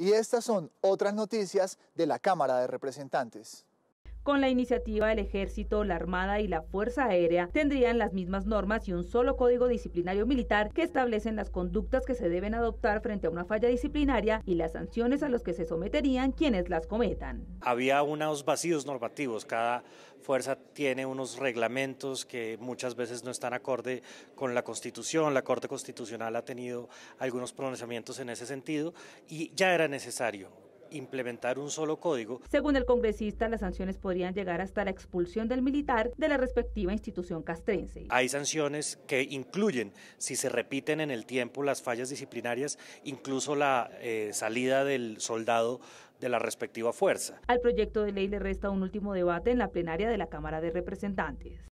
Y estas son otras noticias de la Cámara de Representantes. Con la iniciativa el Ejército, la Armada y la Fuerza Aérea tendrían las mismas normas y un solo código disciplinario militar que establecen las conductas que se deben adoptar frente a una falla disciplinaria y las sanciones a los que se someterían quienes las cometan. Había unos vacíos normativos, cada fuerza tiene unos reglamentos que muchas veces no están acorde con la Constitución, la Corte Constitucional ha tenido algunos pronunciamientos en ese sentido y ya era necesario implementar un solo código. Según el congresista, las sanciones podrían llegar hasta la expulsión del militar de la respectiva institución castrense. Hay sanciones que incluyen, si se repiten en el tiempo las fallas disciplinarias, incluso la eh, salida del soldado de la respectiva fuerza. Al proyecto de ley le resta un último debate en la plenaria de la Cámara de Representantes.